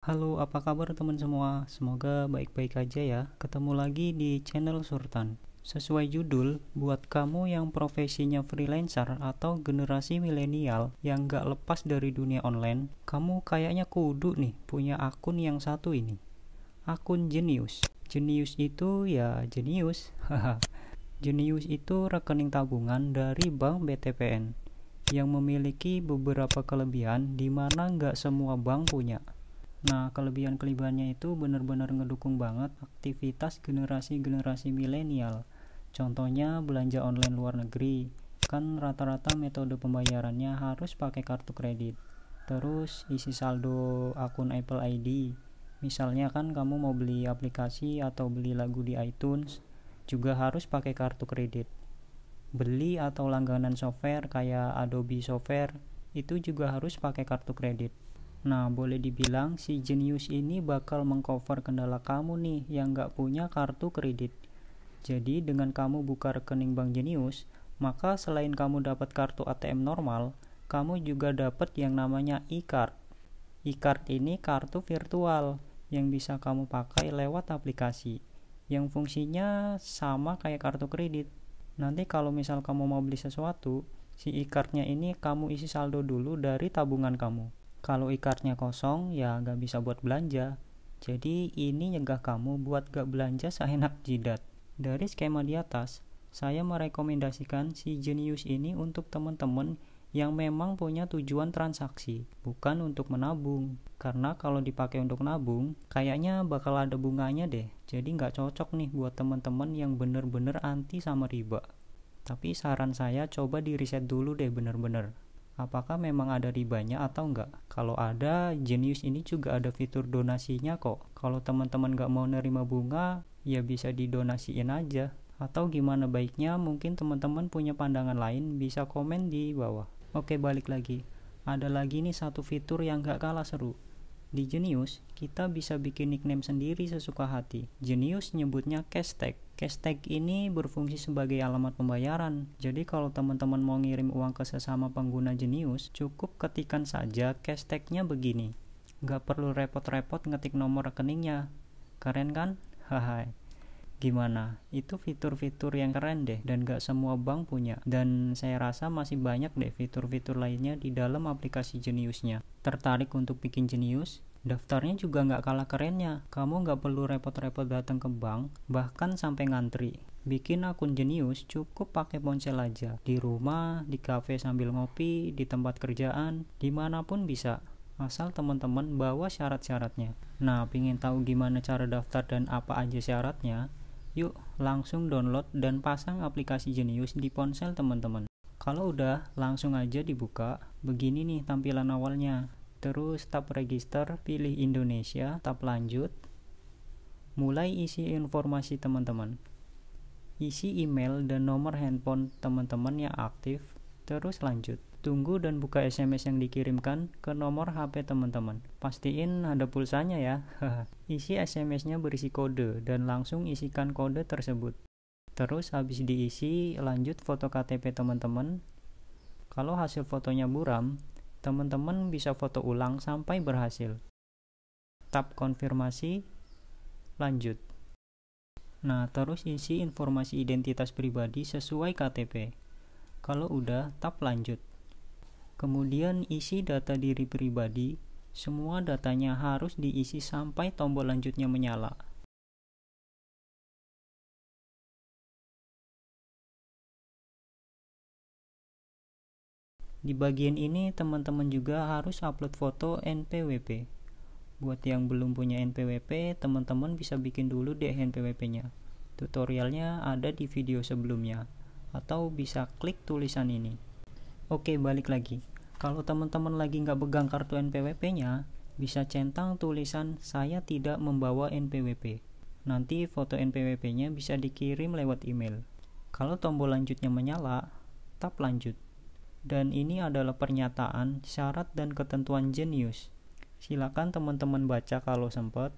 Halo, apa kabar teman semua? Semoga baik-baik aja ya. Ketemu lagi di channel Surtan. Sesuai judul, buat kamu yang profesinya freelancer atau generasi milenial yang gak lepas dari dunia online, kamu kayaknya kudu nih punya akun yang satu ini. Akun Genius. Genius itu ya Genius. Genius itu rekening tabungan dari Bank BTPN yang memiliki beberapa kelebihan di mana nggak semua bank punya. Nah, kelebihan-kelebihannya itu benar-benar ngedukung banget aktivitas generasi-generasi milenial. Contohnya belanja online luar negeri, kan rata-rata metode pembayarannya harus pakai kartu kredit. Terus isi saldo akun Apple ID. Misalnya kan kamu mau beli aplikasi atau beli lagu di iTunes, juga harus pakai kartu kredit. Beli atau langganan software kayak Adobe Software itu juga harus pakai kartu kredit. Nah, boleh dibilang si jenius ini bakal mengcover kendala kamu nih yang gak punya kartu kredit. Jadi, dengan kamu buka rekening bank jenius, maka selain kamu dapat kartu ATM normal, kamu juga dapat yang namanya e-card. E-card ini kartu virtual yang bisa kamu pakai lewat aplikasi yang fungsinya sama kayak kartu kredit. Nanti kalau misal kamu mau beli sesuatu, si e-cardnya ini kamu isi saldo dulu dari tabungan kamu. Kalau ikarnya kosong, ya nggak bisa buat belanja. Jadi ini nyegah kamu buat gak belanja seenak jidat. Dari skema di atas, saya merekomendasikan si Genius ini untuk teman-teman yang memang punya tujuan transaksi, bukan untuk menabung. Karena kalau dipakai untuk nabung, kayaknya bakal ada bunganya deh. Jadi nggak cocok nih buat teman-teman yang bener-bener anti sama riba. Tapi saran saya coba di riset dulu deh bener-bener apakah memang ada ribanya atau enggak. Kalau ada, Genius ini juga ada fitur donasinya kok. Kalau teman-teman nggak mau nerima bunga, ya bisa didonasiin aja. Atau gimana baiknya, mungkin teman-teman punya pandangan lain, bisa komen di bawah. Oke, balik lagi. Ada lagi nih satu fitur yang nggak kalah seru. Di Genius, kita bisa bikin nickname sendiri sesuka hati. Genius nyebutnya cash tag Cash tag ini berfungsi sebagai alamat pembayaran. Jadi kalau teman-teman mau ngirim uang ke sesama pengguna jenius, cukup ketikan saja cash tagnya begini. Gak perlu repot-repot ngetik nomor rekeningnya. Keren kan? Haha. Gimana? Itu fitur-fitur yang keren deh dan gak semua bank punya. Dan saya rasa masih banyak deh fitur-fitur lainnya di dalam aplikasi Geniusnya. Tertarik untuk bikin Genius? Daftarnya juga nggak kalah kerennya. Kamu nggak perlu repot-repot datang ke bank, bahkan sampai ngantri. Bikin akun jenius cukup pakai ponsel aja. Di rumah, di kafe sambil ngopi, di tempat kerjaan, dimanapun bisa. Asal teman-teman bawa syarat-syaratnya. Nah, pingin tahu gimana cara daftar dan apa aja syaratnya? Yuk, langsung download dan pasang aplikasi jenius di ponsel teman-teman. Kalau udah, langsung aja dibuka. Begini nih tampilan awalnya. Terus tab register, pilih Indonesia, tab lanjut. Mulai isi informasi teman-teman. Isi email dan nomor handphone teman-teman yang aktif, terus lanjut. Tunggu dan buka SMS yang dikirimkan ke nomor HP teman-teman. Pastiin ada pulsanya ya. isi SMS-nya berisi kode dan langsung isikan kode tersebut. Terus habis diisi, lanjut foto KTP teman-teman. Kalau hasil fotonya buram, teman-teman bisa foto ulang sampai berhasil. tap konfirmasi, lanjut. Nah, terus isi informasi identitas pribadi sesuai KTP. Kalau udah, tap lanjut. Kemudian isi data diri pribadi, semua datanya harus diisi sampai tombol lanjutnya menyala. Di bagian ini teman-teman juga harus upload foto NPWP. Buat yang belum punya NPWP, teman-teman bisa bikin dulu deh NPWP-nya. Tutorialnya ada di video sebelumnya atau bisa klik tulisan ini. Oke, balik lagi. Kalau teman-teman lagi nggak pegang kartu NPWP-nya, bisa centang tulisan saya tidak membawa NPWP. Nanti foto NPWP-nya bisa dikirim lewat email. Kalau tombol lanjutnya menyala, tap lanjut. Dan ini adalah pernyataan, syarat, dan ketentuan jenius. Silakan teman-teman baca kalau sempat.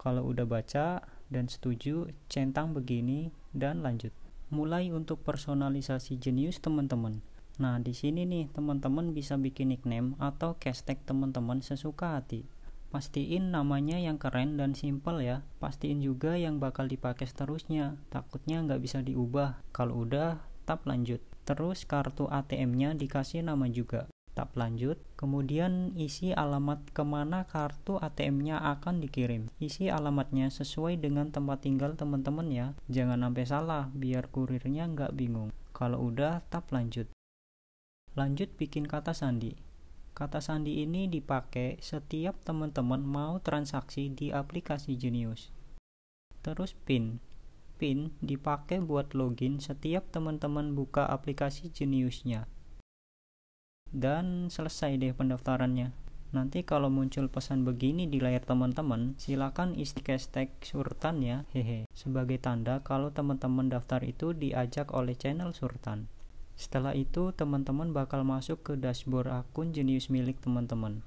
Kalau udah baca dan setuju, centang begini dan lanjut. Mulai untuk personalisasi jenius teman-teman. Nah, di sini nih teman-teman bisa bikin nickname atau tag teman-teman sesuka hati. Pastiin namanya yang keren dan simple ya. Pastiin juga yang bakal dipakai seterusnya. Takutnya nggak bisa diubah. Kalau udah, tap lanjut. Terus kartu ATM-nya dikasih nama juga. Tap lanjut, kemudian isi alamat kemana kartu ATM-nya akan dikirim. Isi alamatnya sesuai dengan tempat tinggal teman-teman ya. Jangan sampai salah, biar kurirnya nggak bingung. Kalau udah, tap lanjut. Lanjut bikin kata sandi. Kata sandi ini dipakai setiap teman-teman mau transaksi di aplikasi Genius. Terus PIN pin dipakai buat login setiap teman-teman buka aplikasi Geniusnya. Dan selesai deh pendaftarannya. Nanti kalau muncul pesan begini di layar teman-teman, silakan isi hashtag Surtan ya, hehe, sebagai tanda kalau teman-teman daftar itu diajak oleh channel Surtan. Setelah itu, teman-teman bakal masuk ke dashboard akun jenius milik teman-teman.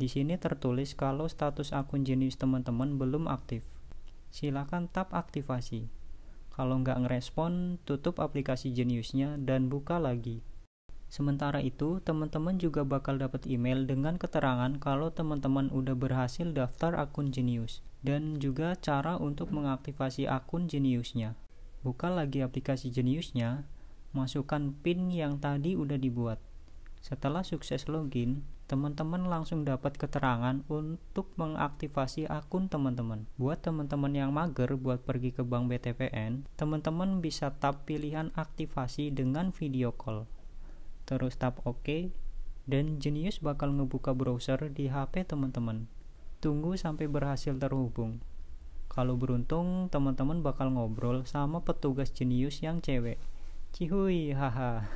Di sini tertulis kalau status akun jenius teman-teman belum aktif. Silakan tap aktivasi. Kalau nggak ngerespon, tutup aplikasi Geniusnya dan buka lagi. Sementara itu, teman-teman juga bakal dapat email dengan keterangan kalau teman-teman udah berhasil daftar akun Genius dan juga cara untuk mengaktifasi akun Geniusnya. Buka lagi aplikasi Geniusnya, masukkan PIN yang tadi udah dibuat. Setelah sukses login, teman-teman langsung dapat keterangan untuk mengaktifasi akun teman-teman. Buat teman-teman yang mager buat pergi ke bank BTPN, teman-teman bisa tap pilihan aktivasi dengan video call. Terus tap OK, dan Genius bakal ngebuka browser di HP teman-teman. Tunggu sampai berhasil terhubung. Kalau beruntung, teman-teman bakal ngobrol sama petugas Genius yang cewek. Cihui, haha.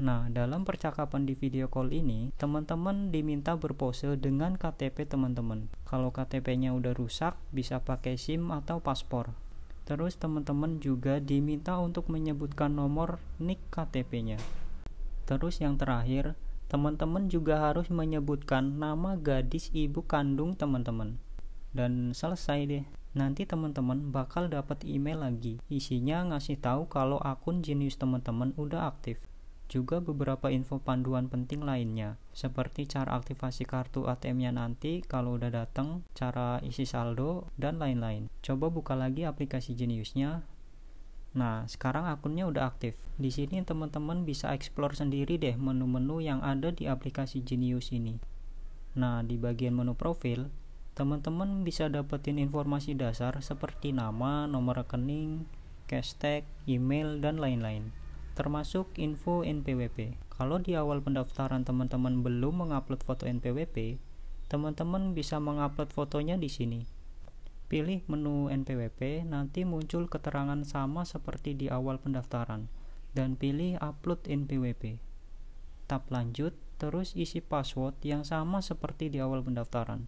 Nah, dalam percakapan di video call ini, teman-teman diminta berpose dengan KTP teman-teman. Kalau KTP-nya udah rusak, bisa pakai SIM atau paspor. Terus teman-teman juga diminta untuk menyebutkan nomor NIK KTP-nya. Terus yang terakhir, teman-teman juga harus menyebutkan nama gadis ibu kandung teman-teman. Dan selesai deh. Nanti teman-teman bakal dapat email lagi. Isinya ngasih tahu kalau akun jenius teman-teman udah aktif. Juga beberapa info panduan penting lainnya, seperti cara aktivasi kartu ATM-nya nanti kalau udah datang, cara isi saldo, dan lain-lain. Coba buka lagi aplikasi Geniusnya. Nah, sekarang akunnya udah aktif. Di sini teman-teman bisa explore sendiri deh menu-menu yang ada di aplikasi Genius ini. Nah, di bagian menu profil, teman-teman bisa dapetin informasi dasar seperti nama, nomor rekening, cash tag email, dan lain-lain termasuk info NPWP. Kalau di awal pendaftaran teman-teman belum mengupload foto NPWP, teman-teman bisa mengupload fotonya di sini. Pilih menu NPWP, nanti muncul keterangan sama seperti di awal pendaftaran, dan pilih upload NPWP. Tap lanjut, terus isi password yang sama seperti di awal pendaftaran.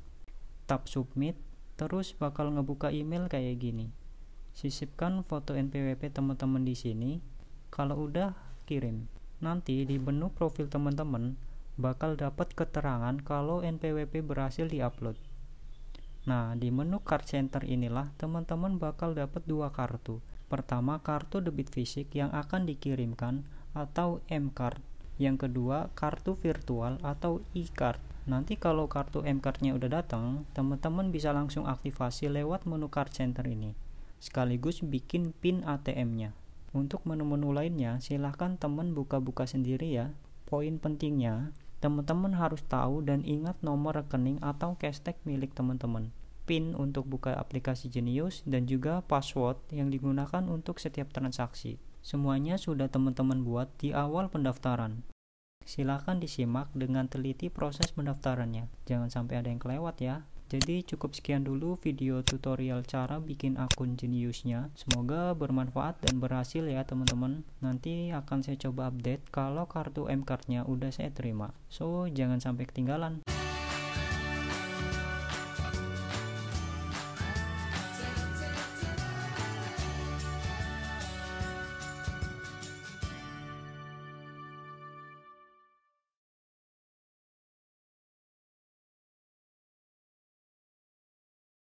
Tap submit, terus bakal ngebuka email kayak gini. Sisipkan foto NPWP teman-teman di sini, kalau udah, kirim. Nanti di menu profil teman-teman bakal dapat keterangan kalau NPWP berhasil diupload. Nah, di menu card center inilah teman-teman bakal dapat dua kartu. Pertama, kartu debit fisik yang akan dikirimkan atau M-card. Yang kedua, kartu virtual atau e-card. Nanti kalau kartu M-cardnya udah datang, teman-teman bisa langsung aktivasi lewat menu card center ini. Sekaligus bikin PIN ATM-nya. Untuk menu-menu lainnya, silahkan teman buka-buka sendiri ya. Poin pentingnya, teman-teman harus tahu dan ingat nomor rekening atau cashback milik teman-teman, PIN untuk buka aplikasi Genius, dan juga password yang digunakan untuk setiap transaksi. Semuanya sudah teman-teman buat di awal pendaftaran. Silahkan disimak dengan teliti proses pendaftarannya. Jangan sampai ada yang kelewat ya. Jadi cukup sekian dulu video tutorial cara bikin akun Geniusnya. Semoga bermanfaat dan berhasil ya teman-teman. Nanti akan saya coba update kalau kartu M-cardnya udah saya terima. So, jangan sampai ketinggalan.